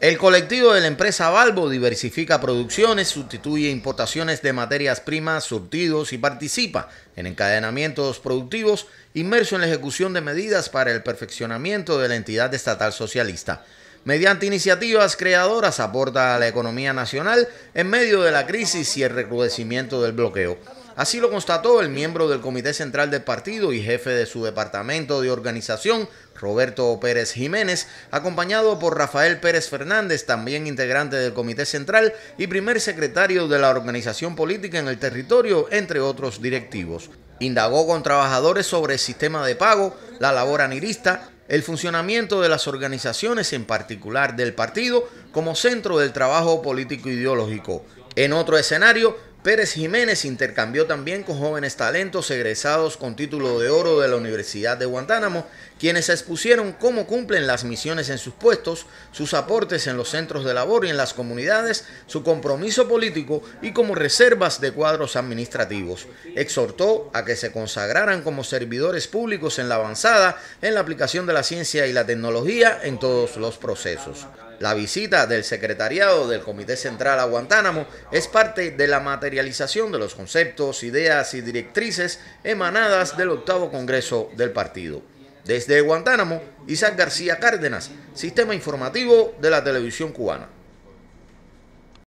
El colectivo de la empresa Balbo diversifica producciones, sustituye importaciones de materias primas, surtidos y participa en encadenamientos productivos inmerso en la ejecución de medidas para el perfeccionamiento de la entidad estatal socialista. Mediante iniciativas creadoras aporta a la economía nacional en medio de la crisis y el recrudecimiento del bloqueo. Así lo constató el miembro del Comité Central del Partido y jefe de su departamento de organización, Roberto Pérez Jiménez, acompañado por Rafael Pérez Fernández, también integrante del Comité Central y primer secretario de la organización política en el territorio, entre otros directivos. Indagó con trabajadores sobre el sistema de pago, la labor anirista, el funcionamiento de las organizaciones, en particular del partido, como centro del trabajo político ideológico. En otro escenario, Pérez Jiménez intercambió también con jóvenes talentos egresados con título de oro de la Universidad de Guantánamo, quienes expusieron cómo cumplen las misiones en sus puestos, sus aportes en los centros de labor y en las comunidades, su compromiso político y como reservas de cuadros administrativos. Exhortó a que se consagraran como servidores públicos en la avanzada, en la aplicación de la ciencia y la tecnología en todos los procesos. La visita del secretariado del Comité Central a Guantánamo es parte de la materialización de los conceptos, ideas y directrices emanadas del octavo Congreso del partido. Desde Guantánamo, Isaac García Cárdenas, Sistema Informativo de la Televisión Cubana.